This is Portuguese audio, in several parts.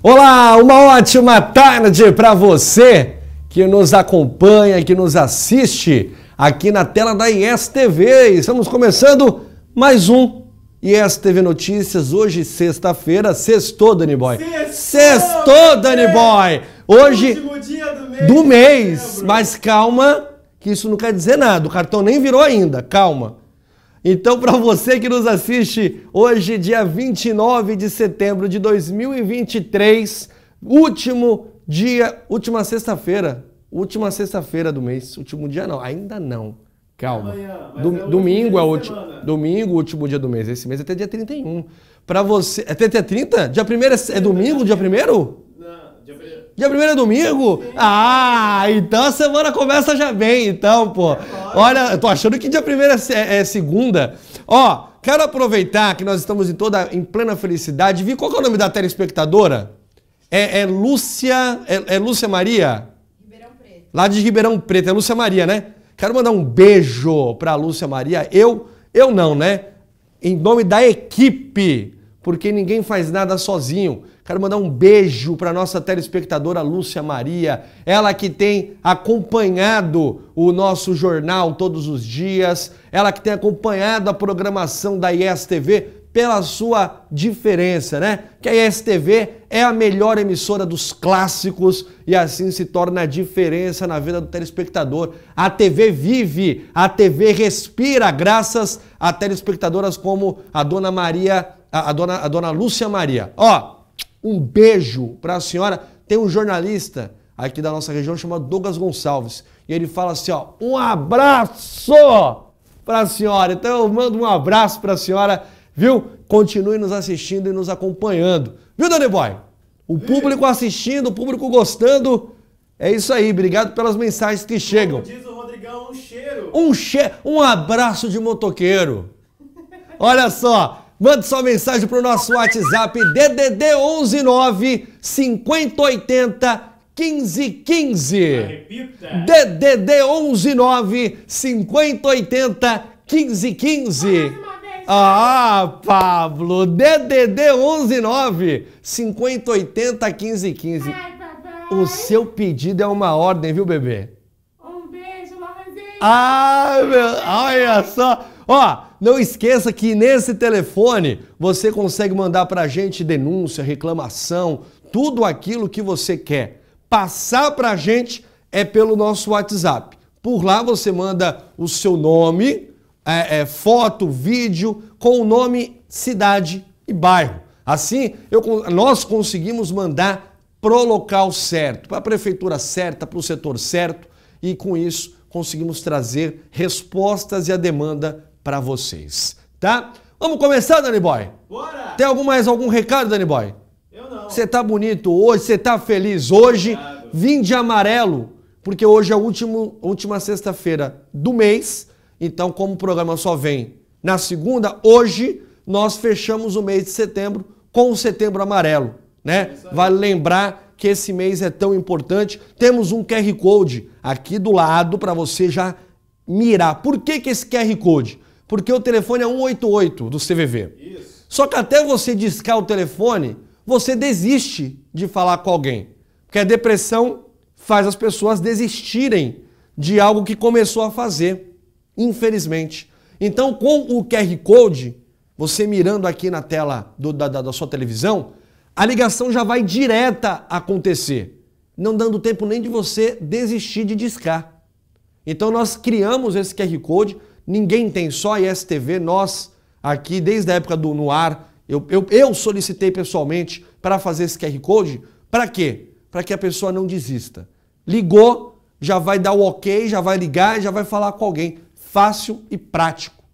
Olá, uma ótima tarde para você que nos acompanha, que nos assiste aqui na tela da ISTV. Estamos começando mais um ISTV Notícias. Hoje, sexta-feira, sextou, Dani Boy. Sextou, Dani Boy! Hoje, do mês, do mês mas calma, que isso não quer dizer nada. O cartão nem virou ainda, calma. Então, para você que nos assiste hoje, dia 29 de setembro de 2023, último dia, última sexta-feira, última sexta-feira do mês, último dia não, ainda não. Calma. Amanhã, do, é domingo é o último, é domingo, último dia do mês. Esse mês é até dia 31. Para você, é até dia 30? Dia 1 é, é domingo, dia 1 Dia 1 é domingo? Ah, então a semana começa já bem, então, pô. Olha, eu tô achando que dia 1 é, é, é, segunda. Ó, quero aproveitar que nós estamos em toda, em plena felicidade. Vi qual é o nome da telespectadora? É, é Lúcia, é, é Lúcia Maria? Ribeirão Preto. Lá de Ribeirão Preto, é Lúcia Maria, né? Quero mandar um beijo pra Lúcia Maria. Eu, eu não, né? Em nome da equipe porque ninguém faz nada sozinho. Quero mandar um beijo para nossa telespectadora Lúcia Maria, ela que tem acompanhado o nosso jornal todos os dias, ela que tem acompanhado a programação da ISTV pela sua diferença, né? Que a ISTV é a melhor emissora dos clássicos e assim se torna a diferença na vida do telespectador. A TV vive, a TV respira graças a telespectadoras como a Dona Maria a, a, dona, a dona Lúcia Maria. Ó, um beijo para a senhora. Tem um jornalista aqui da nossa região chamado Douglas Gonçalves. E ele fala assim, ó, um abraço para a senhora. Então eu mando um abraço para a senhora, viu? Continue nos assistindo e nos acompanhando. Viu, Dani Boy? O público assistindo, o público gostando. É isso aí, obrigado pelas mensagens que chegam. Como diz o Rodrigão, um cheiro. Um, cheiro. um abraço de motoqueiro. Olha só, Mande sua mensagem para o nosso WhatsApp DDD 119 5080 1515. Repita. DDD 119 5080 1515. Ah, Pablo, DDD 119 5080 1515. O seu pedido é uma ordem, viu, bebê? Um beijo, mamãezinha. Ah, meu, olha só. Ó, não esqueça que nesse telefone você consegue mandar para a gente denúncia, reclamação, tudo aquilo que você quer. Passar para a gente é pelo nosso WhatsApp. Por lá você manda o seu nome, é, é, foto, vídeo, com o nome, cidade e bairro. Assim, eu, nós conseguimos mandar pro local certo, para a prefeitura certa, para o setor certo, e com isso conseguimos trazer respostas e a demanda para vocês, tá? Vamos começar, Dani Boy? Bora! Tem algum mais algum recado, Dani Boy? Eu não. Você tá bonito hoje, você tá feliz hoje. Obrigado. Vim de amarelo, porque hoje é a último, última sexta-feira do mês. Então, como o programa só vem na segunda, hoje nós fechamos o mês de setembro com o setembro amarelo, né? É vale lembrar que esse mês é tão importante. Temos um QR Code aqui do lado para você já mirar. Por que, que esse QR Code? porque o telefone é 188 do CVV. Isso. Só que até você discar o telefone, você desiste de falar com alguém. Porque a depressão faz as pessoas desistirem de algo que começou a fazer, infelizmente. Então, com o QR Code, você mirando aqui na tela do, da, da sua televisão, a ligação já vai direta acontecer, não dando tempo nem de você desistir de discar. Então, nós criamos esse QR Code Ninguém tem, só ISTV, nós aqui, desde a época do No Ar, eu, eu, eu solicitei pessoalmente para fazer esse QR Code. Para quê? Para que a pessoa não desista. Ligou, já vai dar o ok, já vai ligar, já vai falar com alguém. Fácil e prático.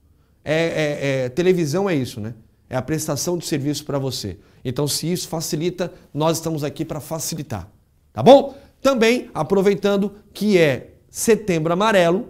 É, é, é televisão é isso, né? É a prestação de serviço para você. Então, se isso facilita, nós estamos aqui para facilitar. Tá bom? Também aproveitando que é setembro amarelo,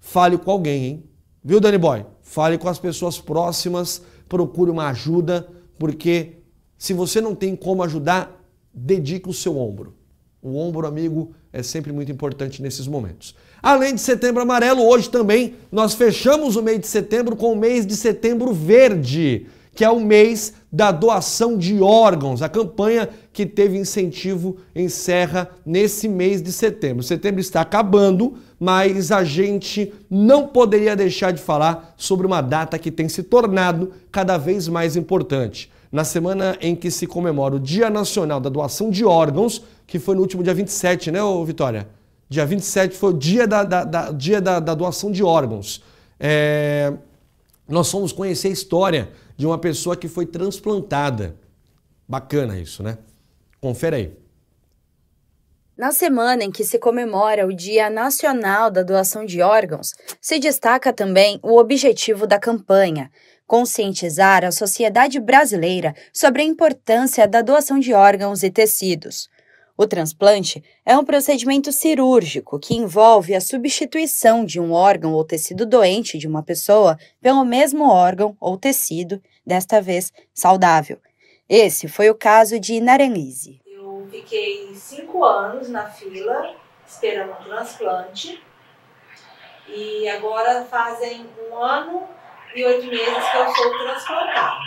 fale com alguém, hein? Viu, Dani Boy? Fale com as pessoas próximas, procure uma ajuda, porque se você não tem como ajudar, dedique o seu ombro. O ombro amigo é sempre muito importante nesses momentos. Além de setembro amarelo, hoje também nós fechamos o mês de setembro com o mês de setembro verde que é o mês da doação de órgãos, a campanha que teve incentivo encerra nesse mês de setembro. Setembro está acabando, mas a gente não poderia deixar de falar sobre uma data que tem se tornado cada vez mais importante. Na semana em que se comemora o Dia Nacional da Doação de Órgãos, que foi no último dia 27, né, ô Vitória? Dia 27 foi o dia da, da, da dia da, da, doação de órgãos. É... Nós fomos conhecer a história de uma pessoa que foi transplantada. Bacana isso, né? Confere aí. Na semana em que se comemora o Dia Nacional da Doação de Órgãos, se destaca também o objetivo da campanha: conscientizar a sociedade brasileira sobre a importância da doação de órgãos e tecidos. O transplante é um procedimento cirúrgico que envolve a substituição de um órgão ou tecido doente de uma pessoa pelo mesmo órgão ou tecido, desta vez saudável. Esse foi o caso de Narenise. Eu fiquei cinco anos na fila esperando um transplante e agora fazem um ano e oito meses que eu sou transplantada.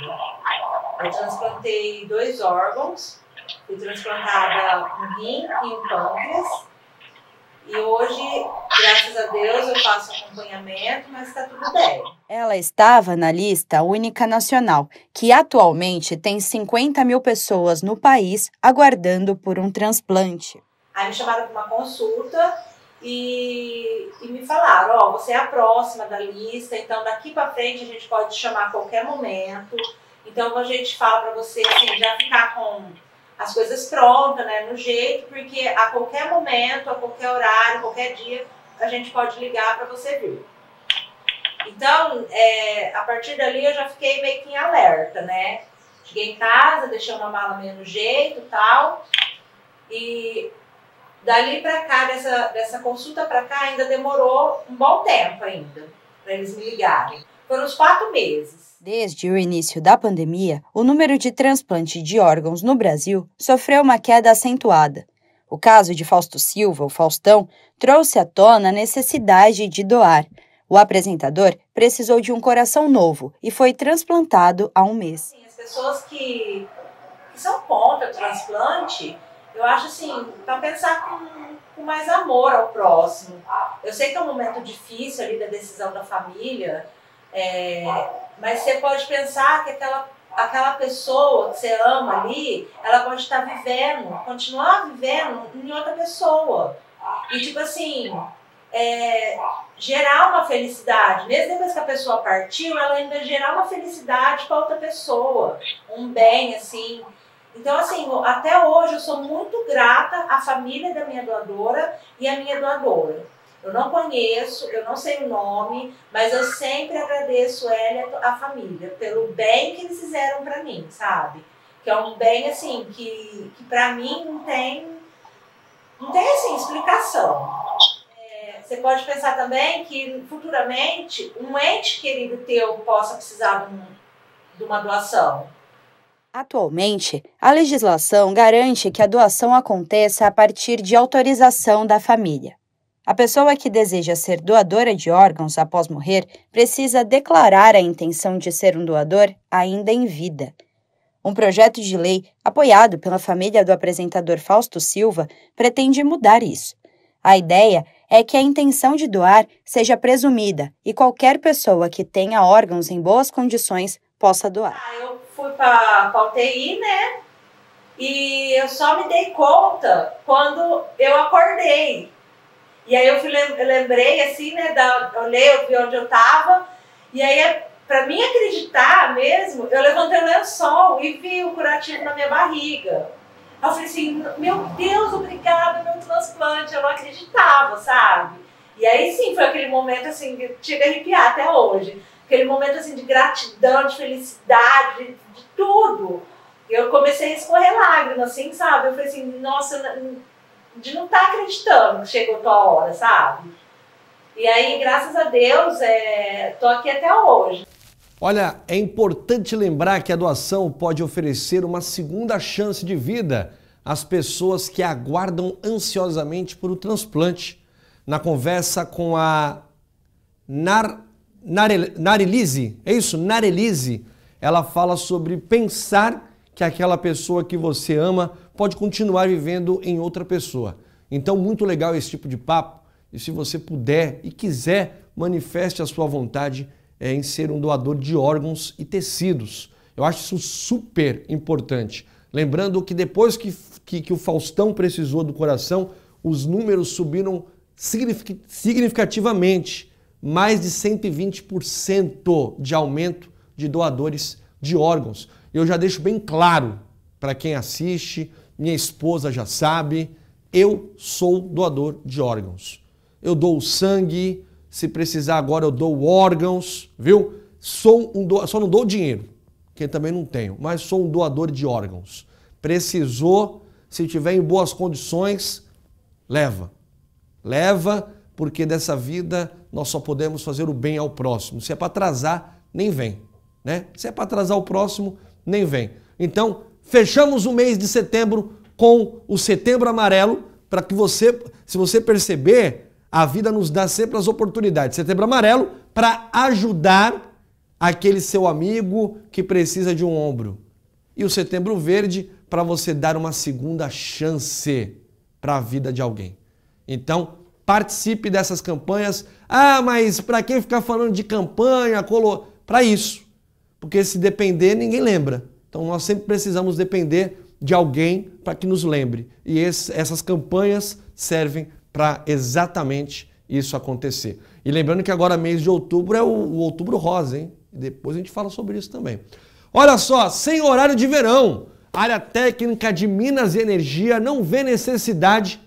Eu transplantei dois órgãos Fui transplantada um rim e um pâncreas. E hoje, graças a Deus, eu faço acompanhamento, mas está tudo bem. Ela estava na lista única nacional, que atualmente tem 50 mil pessoas no país aguardando por um transplante. Aí me chamaram para uma consulta e, e me falaram: Ó, oh, você é a próxima da lista, então daqui para frente a gente pode te chamar a qualquer momento. Então a gente fala para você assim, já ficar com as coisas prontas, né, no jeito, porque a qualquer momento, a qualquer horário, qualquer dia, a gente pode ligar para você vir. Então, é, a partir dali eu já fiquei meio que em alerta, né? Cheguei em casa, deixei uma mala meio no jeito tal. E dali para cá, dessa, dessa consulta para cá, ainda demorou um bom tempo ainda, para eles me ligarem por quatro meses. Desde o início da pandemia, o número de transplante de órgãos no Brasil sofreu uma queda acentuada. O caso de Fausto Silva, o Faustão, trouxe à tona a necessidade de doar. O apresentador precisou de um coração novo e foi transplantado há um mês. Assim, as pessoas que, que são contra o transplante, eu acho assim, para pensar com, com mais amor ao próximo. Eu sei que é um momento difícil ali da decisão da família, é, mas você pode pensar que aquela, aquela pessoa que você ama ali, ela pode estar vivendo, continuar vivendo em outra pessoa. E tipo assim, é, gerar uma felicidade. Mesmo depois que a pessoa partiu, ela ainda gerar uma felicidade para outra pessoa, um bem assim. Então, assim, até hoje eu sou muito grata à família da minha doadora e à minha doadora. Eu não conheço, eu não sei o nome, mas eu sempre agradeço ela a família pelo bem que eles fizeram para mim, sabe? Que é um bem assim que, que para mim não tem não tem assim explicação. É, você pode pensar também que futuramente um ente querido teu possa precisar de, um, de uma doação. Atualmente, a legislação garante que a doação aconteça a partir de autorização da família. A pessoa que deseja ser doadora de órgãos após morrer precisa declarar a intenção de ser um doador ainda em vida. Um projeto de lei apoiado pela família do apresentador Fausto Silva pretende mudar isso. A ideia é que a intenção de doar seja presumida e qualquer pessoa que tenha órgãos em boas condições possa doar. Ah, eu fui para a UTI, né? E eu só me dei conta quando eu acordei. E aí eu, fui, eu lembrei, assim, né, da, olhei, eu vi onde eu tava, e aí, é, para mim acreditar mesmo, eu levantei o lençol e vi o curativo na minha barriga. Aí eu falei assim, meu Deus, obrigada, meu transplante, eu não acreditava, sabe? E aí sim, foi aquele momento, assim, que chega a arrepiar até hoje. Aquele momento, assim, de gratidão, de felicidade, de, de tudo. Eu comecei a escorrer lágrimas, assim, sabe? Eu falei assim, nossa, de não estar tá acreditando que chegou a tua hora, sabe? E aí, graças a Deus, é, tô aqui até hoje. Olha, é importante lembrar que a doação pode oferecer uma segunda chance de vida às pessoas que aguardam ansiosamente por o transplante. Na conversa com a Nar, Nare, Narelise, é isso? Narelise, ela fala sobre pensar que aquela pessoa que você ama pode continuar vivendo em outra pessoa. Então, muito legal esse tipo de papo. E se você puder e quiser, manifeste a sua vontade eh, em ser um doador de órgãos e tecidos. Eu acho isso super importante. Lembrando que depois que, que, que o Faustão precisou do coração, os números subiram significativamente mais de 120% de aumento de doadores de órgãos. Eu já deixo bem claro para quem assiste, minha esposa já sabe, eu sou doador de órgãos. Eu dou o sangue, se precisar agora eu dou órgãos, viu? Sou um do... Só não dou dinheiro, que também não tenho, mas sou um doador de órgãos. Precisou, se tiver em boas condições, leva. Leva, porque dessa vida nós só podemos fazer o bem ao próximo. Se é para atrasar, nem vem. Né? Se é para atrasar o próximo, nem vem. Então, Fechamos o mês de setembro com o setembro amarelo, para que você, se você perceber, a vida nos dá sempre as oportunidades. Setembro amarelo para ajudar aquele seu amigo que precisa de um ombro. E o setembro verde para você dar uma segunda chance para a vida de alguém. Então, participe dessas campanhas. Ah, mas para quem ficar falando de campanha, colo... para isso. Porque se depender, ninguém lembra. Então nós sempre precisamos depender de alguém para que nos lembre. E esse, essas campanhas servem para exatamente isso acontecer. E lembrando que agora mês de outubro é o, o outubro rosa, hein? Depois a gente fala sobre isso também. Olha só, sem horário de verão, área técnica de Minas e Energia não vê necessidade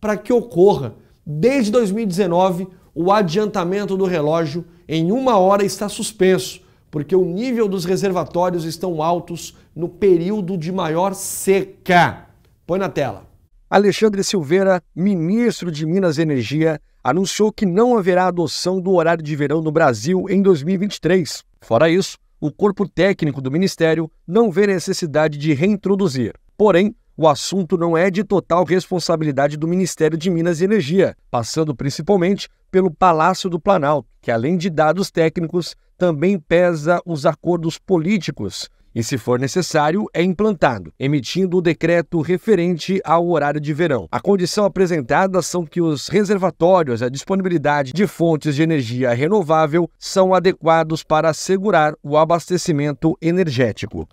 para que ocorra. Desde 2019, o adiantamento do relógio em uma hora está suspenso porque o nível dos reservatórios estão altos no período de maior seca. Põe na tela. Alexandre Silveira, ministro de Minas e Energia, anunciou que não haverá adoção do horário de verão no Brasil em 2023. Fora isso, o corpo técnico do ministério não vê necessidade de reintroduzir. Porém, o assunto não é de total responsabilidade do Ministério de Minas e Energia, passando principalmente pelo Palácio do Planalto, que além de dados técnicos, também pesa os acordos políticos e, se for necessário, é implantado, emitindo o decreto referente ao horário de verão. A condição apresentada são que os reservatórios e a disponibilidade de fontes de energia renovável são adequados para assegurar o abastecimento energético.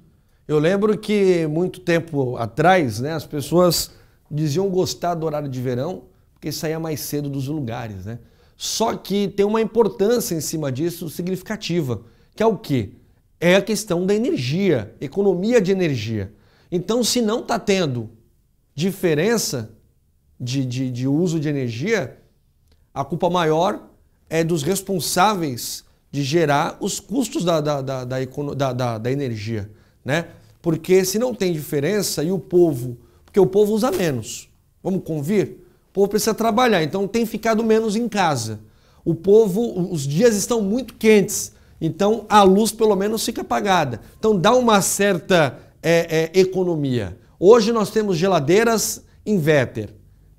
Eu lembro que muito tempo atrás, né, as pessoas diziam gostar do horário de verão porque saía mais cedo dos lugares, né? Só que tem uma importância em cima disso significativa, que é o quê? É a questão da energia, economia de energia. Então, se não está tendo diferença de, de, de uso de energia, a culpa maior é dos responsáveis de gerar os custos da, da, da, da, da, da, energia, né? Porque se não tem diferença e o povo, porque o povo usa menos, vamos convir? povo precisa trabalhar, então tem ficado menos em casa. O povo, os dias estão muito quentes, então a luz pelo menos fica apagada. Então dá uma certa é, é, economia. Hoje nós temos geladeiras inverter,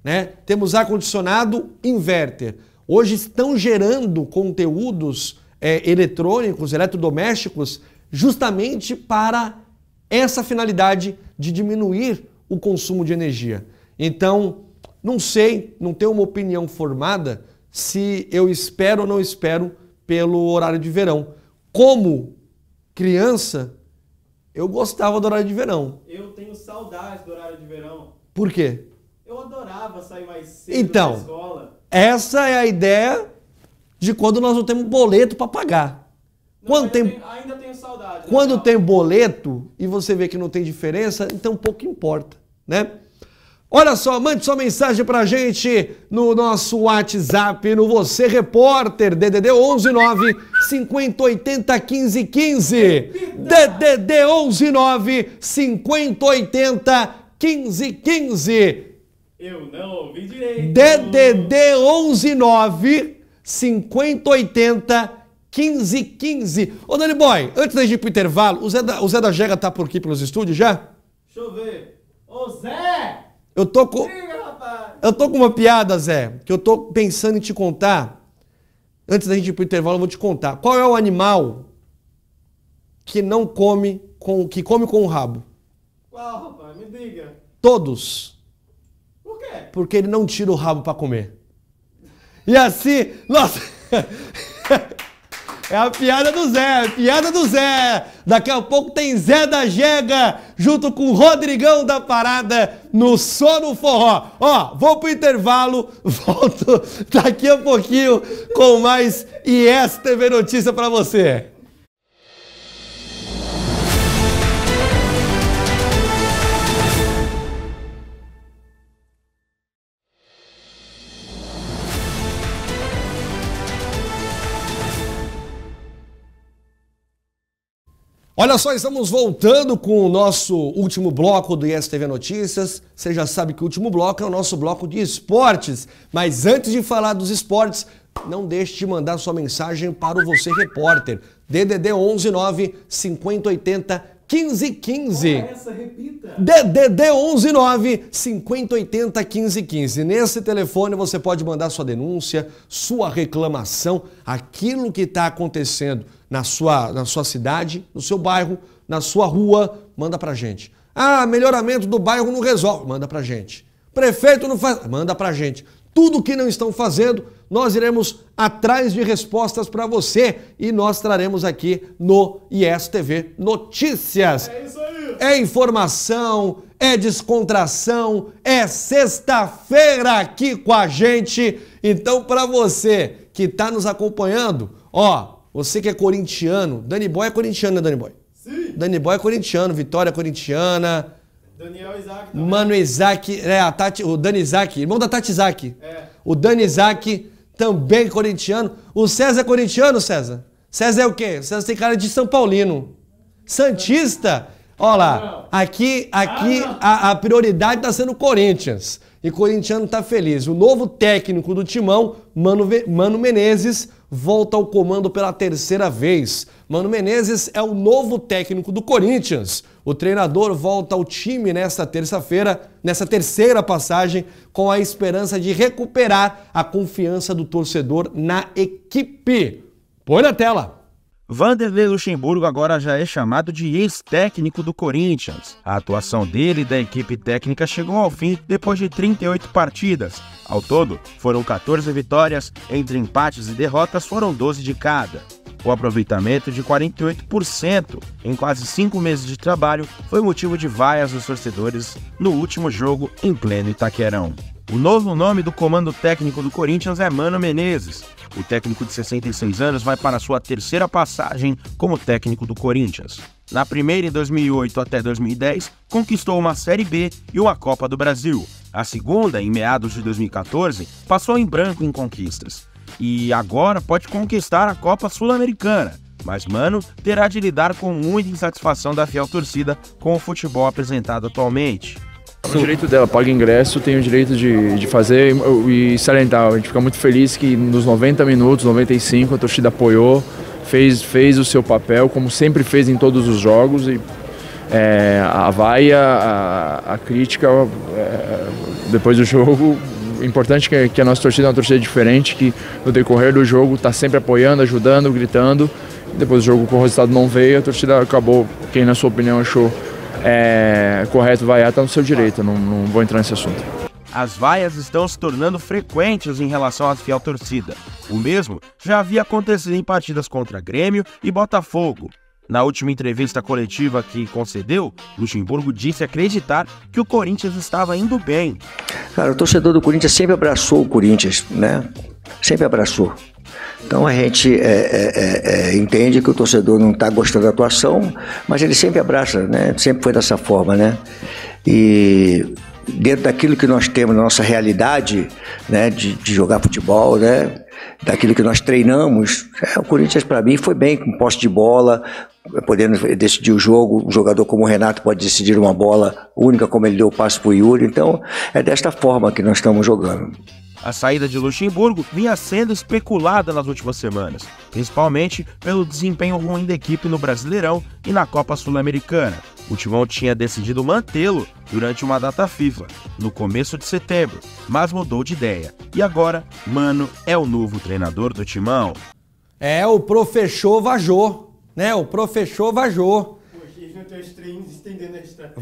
né? temos ar-condicionado inverter. Hoje estão gerando conteúdos é, eletrônicos, eletrodomésticos, justamente para essa finalidade de diminuir o consumo de energia. Então, não sei, não tenho uma opinião formada se eu espero ou não espero pelo horário de verão. Como criança, eu gostava do horário de verão. Eu tenho saudades do horário de verão. Por quê? Eu adorava sair mais cedo então, da escola. Essa é a ideia de quando nós não temos boleto para pagar. Não, quando tem, tenho, ainda tenho saudade. Quando né? tem boleto e você vê que não tem diferença, então pouco importa, né? Olha só, mande sua mensagem pra gente no nosso WhatsApp, no Você Repórter, DDD 119 5080 1515. DDD 119 5080 1515. Eu não ouvi direito. DDD 119 5080 1515. Ô Dani Boy, antes da gente ir pro intervalo, o Zé da, o Zé da Jega tá por aqui pelos estúdios já? Deixa eu ver. Ô Zé! Eu tô com. Eu tô com uma piada, Zé, que eu tô pensando em te contar. Antes da gente ir pro intervalo, eu vou te contar. Qual é o animal que não come com que come com o rabo? Qual, rapaz? Me diga. Todos. Por quê? Porque ele não tira o rabo para comer. E assim, nossa. É a piada do Zé, é a piada do Zé. Daqui a pouco tem Zé da Jega junto com o Rodrigão da Parada no sono Forró. Ó, vou pro intervalo, volto daqui a pouquinho com mais ISTV TV Notícia para você. Olha só, estamos voltando com o nosso último bloco do ISTV Notícias. Você já sabe que o último bloco é o nosso bloco de esportes. Mas antes de falar dos esportes, não deixe de mandar sua mensagem para o Você Repórter. DDD 119 5080 1515. Olha essa, repita. DDD 119 5080 1515. Nesse telefone você pode mandar sua denúncia, sua reclamação, aquilo que está acontecendo na sua, na sua cidade, no seu bairro, na sua rua, manda pra gente. Ah, melhoramento do bairro não resolve, manda pra gente. Prefeito não faz, manda pra gente. Tudo que não estão fazendo, nós iremos atrás de respostas para você e nós traremos aqui no ISTV Notícias. É isso aí. É informação, é descontração, é sexta-feira aqui com a gente. Então, para você que está nos acompanhando, ó, você que é corintiano, Dani Boy é corintiano, né, Dani Boy? Sim. Dani Boy é corintiano, Vitória é corintiana. Daniel Isaac também. Mano Isaac, é, a Tati, o Dani Isaac, irmão da Tati Isaac. É. O Dani Isaac também é corintiano. O César é corintiano, César? César é o quê? César tem cara de São Paulino. Santista? Olha lá, aqui, aqui ah, a, a prioridade está sendo Corinthians. E corintiano está feliz. O novo técnico do Timão, Mano, Mano Menezes, volta ao comando pela terceira vez. Mano Menezes é o novo técnico do Corinthians. O treinador volta ao time nesta terça-feira, nessa terceira passagem, com a esperança de recuperar a confiança do torcedor na equipe. Põe na tela. Vanderlei Luxemburgo agora já é chamado de ex-técnico do Corinthians. A atuação dele e da equipe técnica chegou ao fim depois de 38 partidas. Ao todo, foram 14 vitórias, entre empates e derrotas foram 12 de cada. O aproveitamento de 48% em quase cinco meses de trabalho foi motivo de vaias dos torcedores no último jogo em pleno Itaquerão. O novo nome do comando técnico do Corinthians é Mano Menezes, o técnico de 66 anos vai para sua terceira passagem como técnico do Corinthians. Na primeira, em 2008 até 2010, conquistou uma Série B e uma Copa do Brasil. A segunda, em meados de 2014, passou em branco em conquistas. E agora pode conquistar a Copa Sul-Americana. Mas Mano terá de lidar com muita insatisfação da fiel torcida com o futebol apresentado atualmente. É o direito dela, paga ingresso, tem o direito de, de fazer e, e salientar. A gente fica muito feliz que nos 90 minutos, 95, a torcida apoiou, fez, fez o seu papel, como sempre fez em todos os jogos. E é, a vaia, a, a crítica é, depois do jogo importante que, que a nossa torcida é uma torcida diferente, que no decorrer do jogo está sempre apoiando, ajudando, gritando. Depois do jogo, com o resultado não veio, a torcida acabou, quem na sua opinião achou é correto vaiar, está no seu direito, não, não vou entrar nesse assunto. As vaias estão se tornando frequentes em relação à fiel torcida. O mesmo já havia acontecido em partidas contra Grêmio e Botafogo, na última entrevista coletiva que concedeu, Luxemburgo disse acreditar que o Corinthians estava indo bem. Cara, o torcedor do Corinthians sempre abraçou o Corinthians, né? Sempre abraçou. Então a gente é, é, é, é, entende que o torcedor não está gostando da atuação, mas ele sempre abraça, né? Sempre foi dessa forma, né? E dentro daquilo que nós temos na nossa realidade, né, de, de jogar futebol, né, daquilo que nós treinamos, é, o Corinthians para mim foi bem com posse de bola, podendo decidir o jogo, um jogador como o Renato pode decidir uma bola única como ele deu o passe para o Yuri, então é desta forma que nós estamos jogando. A saída de Luxemburgo vinha sendo especulada nas últimas semanas, principalmente pelo desempenho ruim da equipe no Brasileirão e na Copa Sul-Americana. O Timão tinha decidido mantê-lo durante uma data FIFA, no começo de setembro, mas mudou de ideia. E agora, Mano é o novo treinador do Timão. É, o professor vajou, né? O professor vajou.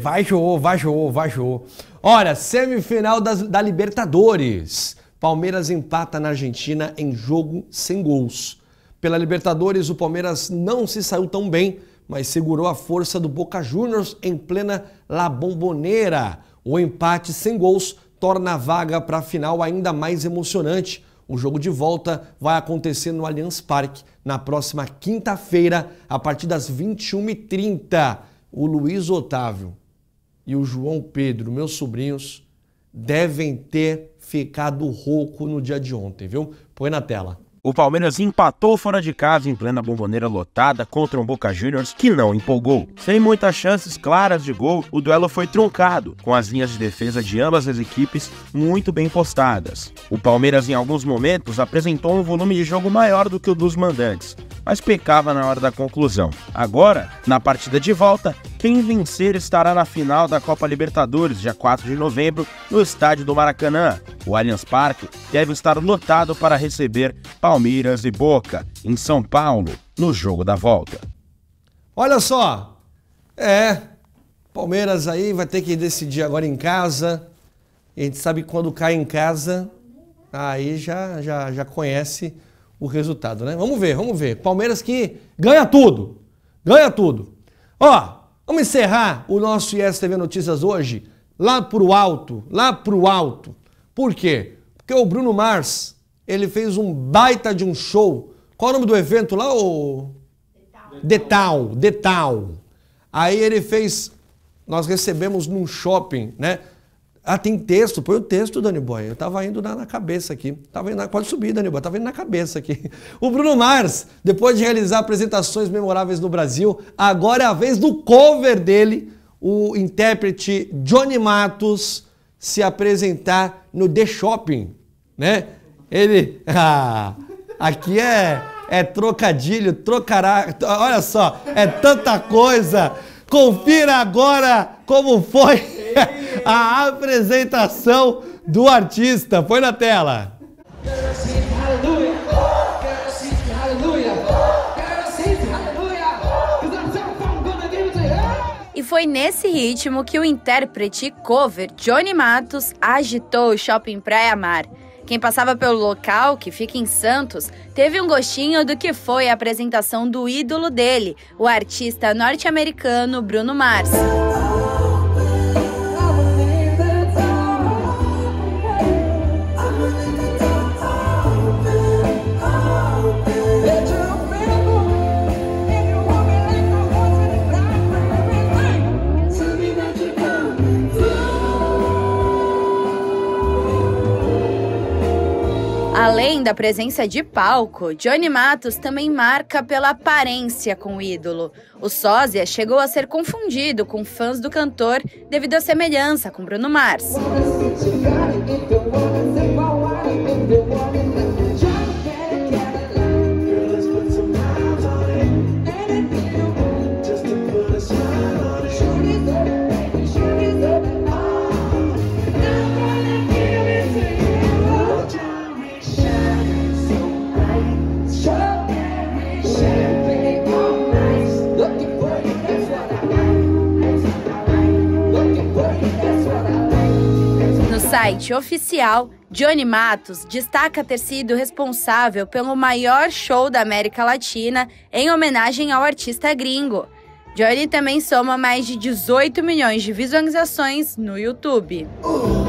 Vajou, vajou, vajou. Olha, semifinal das, da Libertadores. Palmeiras empata na Argentina em jogo sem gols. Pela Libertadores, o Palmeiras não se saiu tão bem, mas segurou a força do Boca Juniors em plena La Bombonera. O empate sem gols torna a vaga para a final ainda mais emocionante. O jogo de volta vai acontecer no Allianz Parque na próxima quinta-feira, a partir das 21h30. O Luiz Otávio e o João Pedro, meus sobrinhos, devem ter ficado rouco no dia de ontem, viu? Põe na tela. O Palmeiras empatou fora de casa em plena bomboneira lotada contra um Boca Juniors que não empolgou. Sem muitas chances claras de gol, o duelo foi truncado, com as linhas de defesa de ambas as equipes muito bem postadas. O Palmeiras, em alguns momentos, apresentou um volume de jogo maior do que o dos mandantes, mas pecava na hora da conclusão. Agora, na partida de volta, quem vencer estará na final da Copa Libertadores, dia 4 de novembro, no estádio do Maracanã. O Allianz Parque deve estar lotado para receber Palmeiras e Boca, em São Paulo, no jogo da volta. Olha só! É, Palmeiras aí vai ter que decidir agora em casa. A gente sabe que quando cai em casa, aí já, já, já conhece o resultado, né? Vamos ver, vamos ver. Palmeiras que ganha tudo. Ganha tudo. Ó, Vamos encerrar o nosso ISTV Notícias hoje lá pro alto, lá pro alto. Por quê? Porque o Bruno Mars, ele fez um baita de um show. Qual é o nome do evento lá? O... Detal, Detal. Aí ele fez, nós recebemos num shopping, né? Ah, tem texto. Põe o texto, Dani Boy. Eu estava indo na, na, cabeça aqui. Tava indo na, pode subir, Dani Boy. Estava indo na cabeça aqui. O Bruno Mars, depois de realizar apresentações memoráveis no Brasil, agora é a vez do cover dele, o intérprete Johnny Matos, se apresentar no The Shopping, né? Ele... Ah, aqui é, é trocadilho, trocará... Olha só, é tanta coisa. Confira agora como foi... a apresentação do artista. foi na tela. E foi nesse ritmo que o intérprete cover Johnny Matos agitou o shopping Praia Mar. Quem passava pelo local, que fica em Santos, teve um gostinho do que foi a apresentação do ídolo dele, o artista norte-americano Bruno Mars. Além da presença de palco, Johnny Matos também marca pela aparência com o ídolo. O sósia chegou a ser confundido com fãs do cantor devido à semelhança com Bruno Mars. site oficial, Johnny Matos destaca ter sido responsável pelo maior show da América Latina em homenagem ao artista gringo. Johnny também soma mais de 18 milhões de visualizações no YouTube. Uh.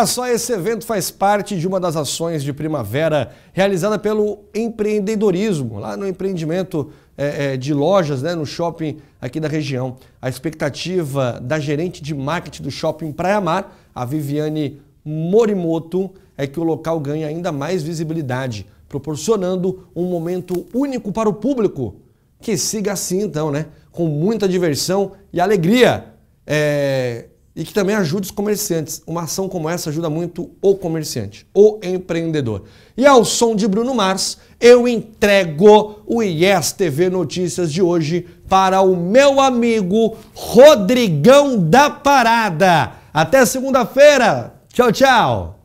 Olha só, esse evento faz parte de uma das ações de primavera realizada pelo empreendedorismo, lá no empreendimento é, é, de lojas, né, no shopping aqui da região. A expectativa da gerente de marketing do shopping Praia Mar, a Viviane Morimoto, é que o local ganhe ainda mais visibilidade, proporcionando um momento único para o público. Que siga assim, então, né? Com muita diversão e alegria. É, e que também ajude os comerciantes. Uma ação como essa ajuda muito o comerciante, o empreendedor. E ao som de Bruno Mars, eu entrego o Yes TV Notícias de hoje para o meu amigo Rodrigão da Parada. Até segunda-feira. Tchau, tchau.